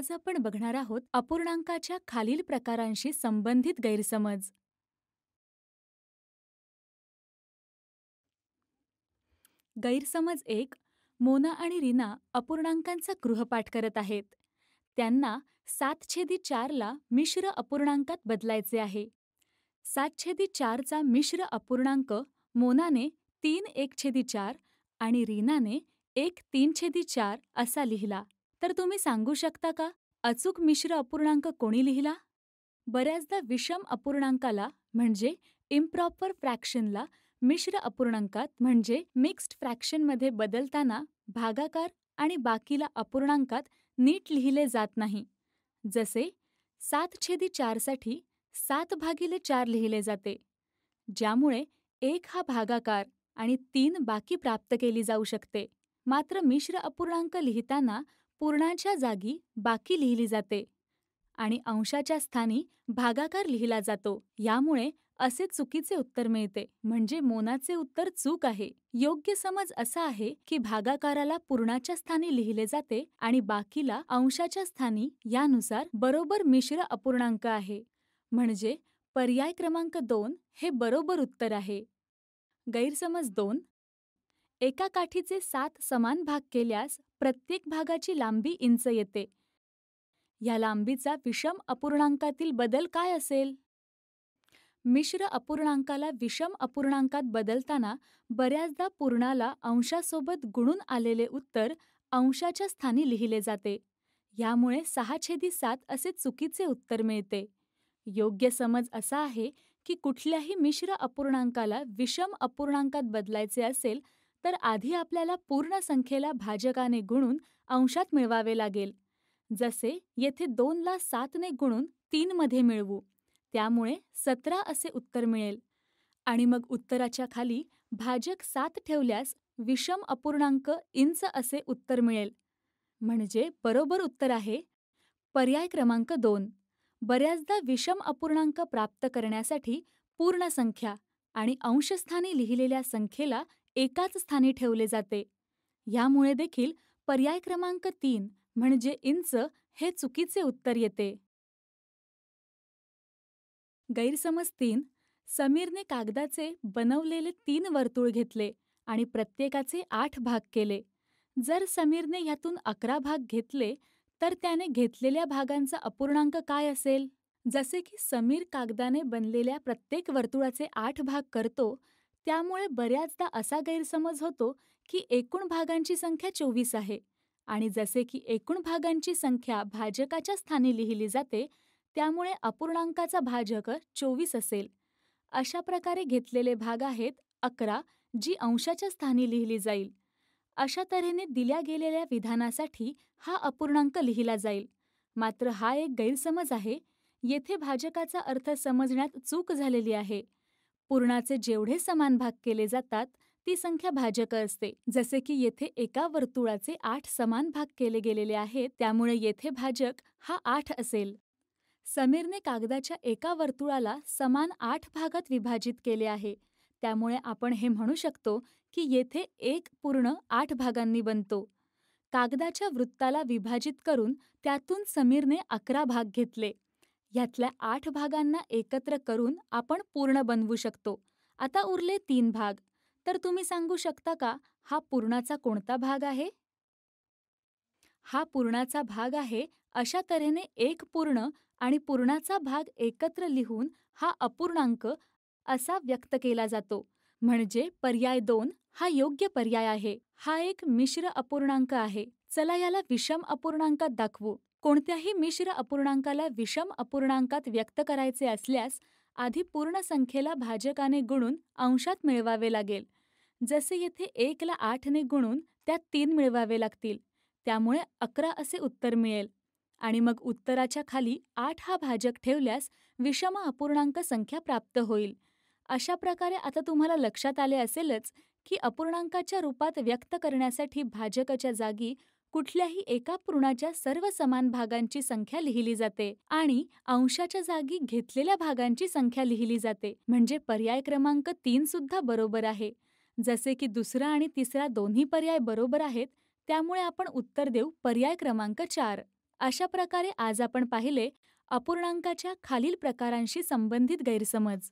आज आपण बघणार आहोत अपूर्णांकाच्या खालील प्रकारांशी संबंधित गैरसमज गैरसमज एक मोना आणि रीना अपूर्णांकांचा गृहपाठ करत आहेत त्यांना सात छेदी चारला मिश्र अपूर्णांकात बदलायचे आहे सात छेदी चारचा मिश्र अपूर्णांक मोनाने तीन एक छेदी चार आणि रीनाने एक तीन छेदी चार असा लिहिला तर तुम्ही सांगू शकता का अचूक मिश्र अपूर्णांक कोणी लिहिला बऱ्याचदा विषम अपूर्णांकाला म्हणजे इम्प्रॉपर फ्रॅक्शनला मिश्र अपूर्णांकात म्हणजे मिक्स्ड फ्रॅक्शनमध्ये बदलताना भागाकार आणि बाकीला अपूर्णांकात नीट लिहिले जात नाही जसे सात छेदी चारसाठी सात भागिले चार लिहिले जाते ज्यामुळे एक हा भागाकार आणि तीन बाकी प्राप्त केली जाऊ शकते मात्र मिश्र अपूर्णांक लिहिताना पूर्णाच्या जागी बाकी लिहिली जाते आणि अंशाच्या स्थानी भागाकार लिहिला जातो यामुळे असे चुकीचे उत्तर मिळते म्हणजे मोनाचे उत्तर चूक आहे योग्य समज असा आहे की भागाकाराला पूर्णाच्या स्थानी लिहिले जाते आणि बाकीला अंशाच्या स्थानी यानुसार बरोबर मिश्र अपूर्णांक आहे म्हणजे पर्याय क्रमांक दोन हे बरोबर उत्तर आहे गैरसमज दोन एका काठीचे सात समान भाग केल्यास प्रत्येक भागाची लांबी इंच येते ह्या लांबीचा विषम अपूर्णांकातील बदल काय असेल मिश्र अपूर्णांकाला विषम अपूर्णांकात बदलताना बऱ्याचदा पूर्णाला अंशासोबत गुणून आलेले उत्तर अंशाच्या स्थानी लिहिले जाते यामुळे सहा छेदी सात असे चुकीचे उत्तर मिळते योग्य समज असा आहे की कुठल्याही मिश्र अपूर्णांकाला विषम अपूर्णांकात बदलायचे असेल तर आधी आपल्याला पूर्ण संख्येला भाजकाने गुणून अंशात मिळवावे लागेल जसे येथे दोनला सातने गुणून तीनमध्ये मिळवू त्यामुळे सतरा असे उत्तर मिळेल आणि मग उत्तराच्या खाली भाजक सात ठेवल्यास विषम अपूर्णांक इंच असे उत्तर मिळेल म्हणजे बरोबर उत्तर आहे पर्याय क्रमांक दोन बऱ्याचदा विषम अपूर्णांक प्राप्त करण्यासाठी पूर्ण संख्या आणि अंशस्थानी लिहिलेल्या संख्येला एकाच स्थानी ठेवले जाते यामुळे देखील पर्याय क्रमांक तीन म्हणजे इंच हे चुकीचे उत्तर येते गैरसमज तीन समीरने कागदाचे बनवलेले तीन वर्तुळ घेतले आणि प्रत्येकाचे आठ भाग केले जर समीरने ह्यातून अकरा भाग घेतले तर त्याने घेतलेल्या भागांचा अपूर्णांक काय असेल जसे की समीर कागदाने बनलेल्या प्रत्येक वर्तुळाचे आठ भाग करतो त्यामुळे बऱ्याचदा असा गैरसमज होतो की एकूण भागांची संख्या चोवीस आहे आणि जसे की एकूण भागांची संख्या भाजकाच्या स्थानी लिहिली जाते त्यामुळे अपूर्णांकाचा भाजक चोवीस असेल अशा प्रकारे घेतलेले भाग आहेत अकरा जी अंशाच्या स्थानी लिहिली जाईल अशा तऱ्हेने दिल्या गेलेल्या विधानासाठी हा अपूर्णांक लिहिला जाईल मात्र हा एक गैरसमज आहे येथे भाजकाचा अर्थ समजण्यात चूक झालेली आहे पूर्णाचे जेवढे समान भाग केले जातात ती संख्या भाजक असते जसे की येथे एका वर्तुळाचे आठ समान भाग केले गेलेले आहेत त्यामुळे येथे भाजक हा आठ असेल समीरने कागदाच्या एका वर्तुळाला समान आठ भागात विभाजित केले आहे त्यामुळे आपण हे म्हणू शकतो की येथे एक पूर्ण आठ भागांनी बनतो कागदाच्या वृत्ताला विभाजित करून त्यातून समीरने अकरा भाग घेतले ह्यातल्या आठ भागांना एकत्र करून आपण पूर्ण बनवू शकतो आता उरले तीन भाग तर तुम्ही सांगू शकता का हा पूर्णाचा कोणता भाग आहे हा पूर्णाचा भाग आहे अशा तऱ्हेने एक पूर्ण आणि पूर्णाचा भाग एकत्र लिहून हा अपूर्णांक असा व्यक्त केला जातो म्हणजे पर्याय दोन हा योग्य पर्याय आहे हा एक मिश्र अपूर्णांक आहे चला याला विषम अपूर्णांकात दाखवू कोणत्याही मिश्र अपूर्णांकाला विषम अपूर्णांकात व्यक्त करायचे असल्यास आधी पूर्ण संख्येला भाजकाने गुणून अंशात मिळवावे लागेल जसे येथे एकला आठने गुणून त्यात तीन मिळवावे लागतील त्यामुळे अकरा असे उत्तर मिळेल आणि मग उत्तराच्या खाली आठ हा भाजक ठेवल्यास विषम अपूर्णांक संख्या प्राप्त होईल अशा प्रकारे आता तुम्हाला लक्षात आले असेलच की अपूर्णांकाच्या रूपात व्यक्त करण्यासाठी भाजकाच्या जागी कुठल्याही एका पूर्णाच्या सर्व समान भागांची संख्या लिहिली जाते आणि अंशाच्या जागी घेतलेल्या भागांची संख्या लिहिली जाते म्हणजे पर्याय क्रमांक तीन सुद्धा बरोबर आहे जसे की दुसरा आणि तिसरा दोन्ही पर्याय बरोबर आहेत त्यामुळे आपण उत्तर देऊ पर्याय क्रमांक चार अशा प्रकारे आज आपण पाहिले अपूर्णांकाच्या खालील प्रकारांशी संबंधित गैरसमज